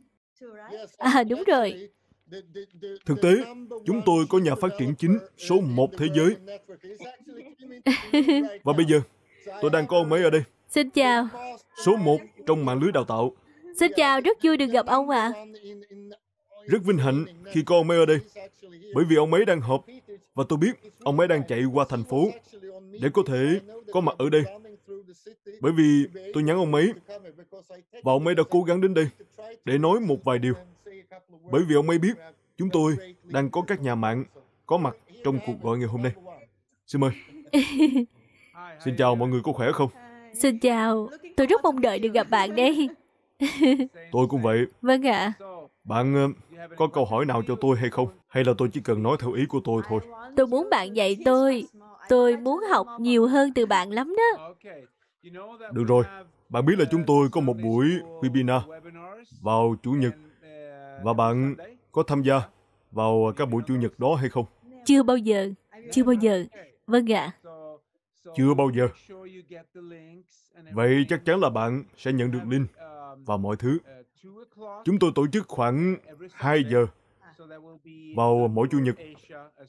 S2: À đúng rồi.
S1: Thực tế, chúng tôi có nhà phát triển chính số một thế giới. Và bây giờ, tôi đang có ông ấy ở đây. Xin chào. Số một trong mạng lưới đào tạo.
S2: Xin chào, rất vui được gặp ông ạ. À.
S1: Rất vinh hạnh khi có ông ấy ở đây, bởi vì ông ấy đang họp và tôi biết ông ấy đang chạy qua thành phố để có thể có mặt ở đây. Bởi vì tôi nhắn ông ấy và ông ấy đã cố gắng đến đây để nói một vài điều. Bởi vì ông ấy biết chúng tôi đang có các nhà mạng có mặt trong cuộc gọi ngày hôm nay. Xin mời. Xin chào mọi người có khỏe không?
S2: Xin chào, tôi rất mong đợi được gặp bạn đây. Tôi cũng vậy. Vâng ạ.
S1: Bạn ờ, có câu hỏi nào cho tôi hay không? Hay là tôi chỉ cần nói theo ý của tôi thôi?
S2: Tôi muốn bạn dạy tôi. Tôi muốn học nhiều hơn từ bạn lắm đó.
S1: Được rồi. Bạn biết là chúng tôi có một buổi webinar vào Chủ nhật. Và bạn có tham gia vào các buổi Chủ nhật đó hay không?
S2: Chưa bao giờ. Chưa bao giờ. Vâng ạ.
S1: Chưa bao giờ. Vậy chắc chắn là bạn sẽ nhận được link và mọi thứ. Ờ, chúng tôi tổ chức khoảng 2 giờ vào mỗi chủ nhật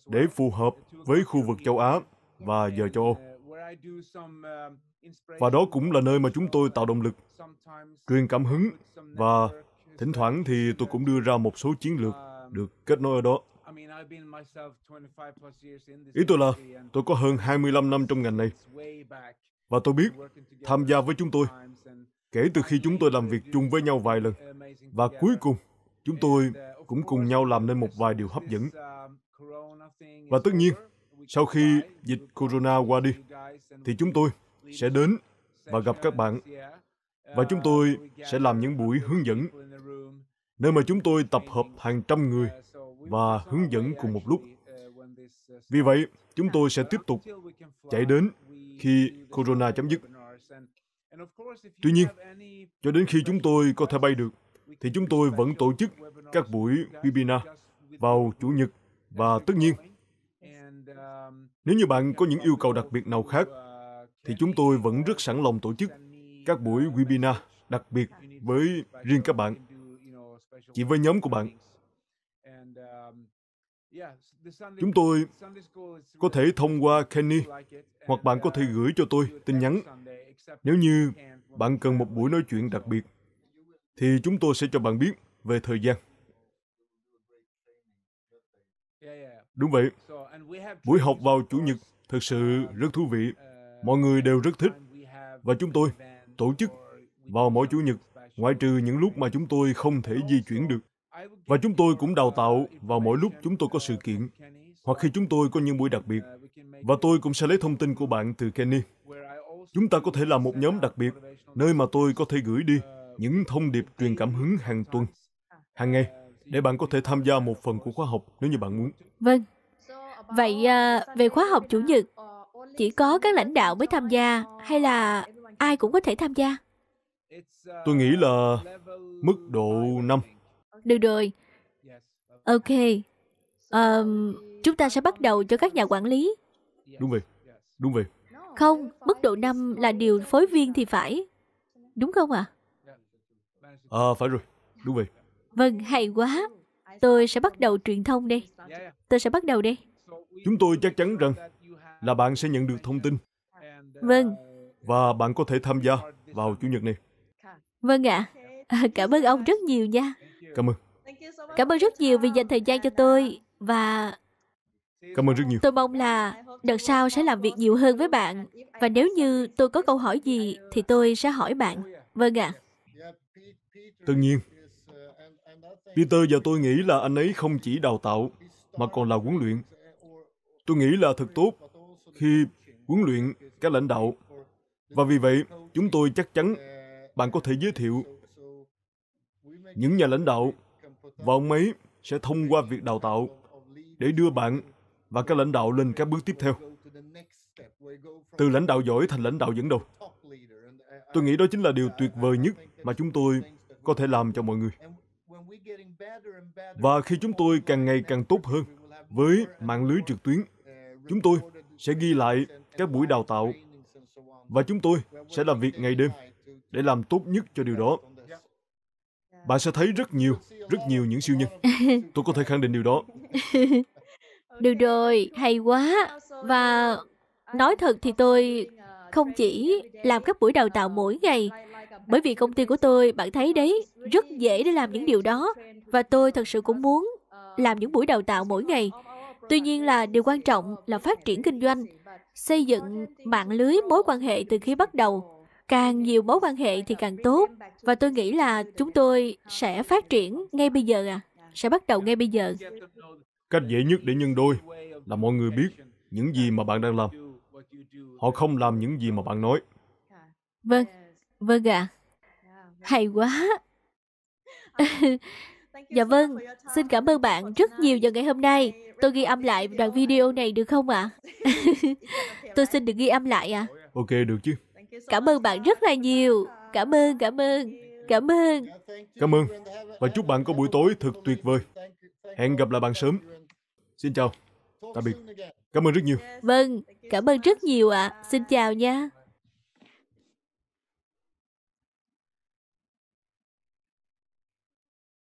S1: để phù hợp với khu vực châu Á và giờ châu Âu. Uh, uh, và đó cũng là nơi mà chúng tôi tạo động lực, truyền cảm hứng và thỉnh thoảng thì tôi cũng đưa ra một số chiến lược um, được kết nối ở đó.
S4: Ý tôi là tôi có hơn 25 năm trong ngành này và tôi biết tham gia với chúng tôi
S1: Kể từ khi chúng tôi làm việc chung với nhau vài lần, và cuối cùng, chúng tôi cũng cùng nhau làm nên một vài điều hấp dẫn. Và tất nhiên, sau khi dịch corona qua đi, thì chúng tôi sẽ đến và gặp các bạn. Và chúng tôi sẽ làm những buổi hướng dẫn, nơi mà chúng tôi tập hợp hàng trăm người và hướng dẫn cùng một lúc. Vì vậy, chúng tôi sẽ tiếp tục chạy đến khi corona chấm dứt. Tuy nhiên, cho đến khi chúng tôi có thể bay được, thì chúng tôi vẫn tổ chức các buổi webinar vào Chủ nhật và tất nhiên, um, nếu như bạn có những yêu cầu đặc biệt nào khác, uh, thì chúng tôi vẫn rất sẵn lòng tổ chức các buổi uh, webinar đặc biệt với riêng các bạn, chỉ với nhóm của bạn.
S4: Um, chúng tôi có thể thông qua Kenny hoặc bạn có thể uh, gửi
S1: cho tôi tin nhắn nếu như bạn cần một buổi nói chuyện đặc biệt, thì chúng tôi sẽ cho bạn biết về thời gian.
S4: Đúng vậy. Buổi học
S1: vào Chủ nhật thật sự rất thú vị. Mọi người đều rất thích. Và chúng tôi tổ chức vào mỗi Chủ nhật, ngoại trừ những lúc mà chúng tôi không thể di chuyển được. Và chúng tôi cũng đào tạo vào mỗi lúc chúng tôi có sự kiện, hoặc khi chúng tôi có những buổi đặc biệt. Và tôi cũng sẽ lấy thông tin của bạn từ Kenny, Chúng ta có thể làm một nhóm đặc biệt, nơi mà tôi có thể gửi đi những thông điệp truyền cảm hứng hàng tuần, hàng ngày, để bạn có thể tham gia một phần của khóa học nếu như bạn muốn.
S2: Vâng. Vậy à, về khóa học chủ nhật, chỉ có các lãnh đạo mới tham gia hay là ai cũng có thể tham gia?
S1: Tôi nghĩ là mức độ năm.
S2: Được rồi. Ok. Um, chúng ta sẽ bắt đầu cho các nhà quản lý.
S1: Đúng vậy. Đúng vậy.
S2: Không, mức độ 5 là điều phối viên thì phải. Đúng không ạ? À?
S1: à, phải rồi. Đúng vậy.
S2: Vâng, hay quá. Tôi sẽ bắt đầu truyền thông đây. Tôi sẽ bắt đầu đây.
S1: Chúng tôi chắc chắn rằng là bạn sẽ nhận được thông tin. Vâng. Và bạn có thể tham gia vào Chủ nhật này.
S2: Vâng ạ. à, cảm ơn ông rất nhiều nha. Cảm ơn. Cảm ơn rất nhiều vì dành thời gian cho tôi và... Cảm ơn rất nhiều. Tôi mong là Đợt sau sẽ làm việc nhiều hơn với bạn. Và nếu như tôi có câu hỏi gì thì tôi sẽ hỏi bạn. Vâng ạ.
S1: À. Tất nhiên. Peter và tôi nghĩ là anh ấy không chỉ đào tạo mà còn là huấn luyện. Tôi nghĩ là thật tốt khi huấn luyện các lãnh đạo. Và vì vậy, chúng tôi chắc chắn bạn có thể giới thiệu những nhà lãnh đạo và ông ấy sẽ thông qua việc đào tạo để đưa bạn và các lãnh đạo lên các bước tiếp theo. Từ lãnh đạo giỏi thành lãnh đạo dẫn đầu. Tôi nghĩ đó chính là điều tuyệt vời nhất mà chúng tôi có thể làm cho mọi người. Và khi chúng tôi càng ngày càng tốt hơn với mạng lưới trực tuyến, chúng tôi sẽ ghi lại các buổi đào tạo và chúng tôi sẽ làm việc ngày đêm để làm tốt nhất cho điều đó. Bạn sẽ thấy rất nhiều, rất nhiều những siêu nhân. Tôi có thể khẳng định điều đó.
S2: Được rồi, hay quá. Và nói thật thì tôi không chỉ làm các buổi đào tạo mỗi ngày, bởi vì công ty của tôi, bạn thấy đấy, rất dễ để làm những điều đó. Và tôi thật sự cũng muốn làm những buổi đào tạo mỗi ngày. Tuy nhiên là điều quan trọng là phát triển kinh doanh, xây dựng mạng lưới mối quan hệ từ khi bắt đầu. Càng nhiều mối quan hệ thì càng tốt. Và tôi nghĩ là chúng tôi sẽ phát triển ngay bây giờ à. Sẽ bắt đầu ngay bây giờ.
S1: Cách dễ nhất để nhân đôi là mọi người biết những gì mà bạn đang làm. Họ không làm những gì mà bạn nói.
S2: Vâng, vâng ạ. À. Hay quá. dạ vâng, xin cảm ơn bạn rất nhiều vào ngày hôm nay. Tôi ghi âm lại đoạn video này được không ạ? À? tôi xin được ghi âm lại ạ. À.
S1: Ok, được chứ.
S2: Cảm ơn bạn rất là nhiều. Cảm ơn, cảm ơn, cảm ơn.
S1: Cảm ơn. Và chúc bạn có buổi tối thật tuyệt vời. Hẹn gặp lại bạn sớm. Xin chào. Tạm biệt. Cảm ơn rất nhiều.
S2: Vâng, cảm ơn rất nhiều ạ. À. Xin chào nha.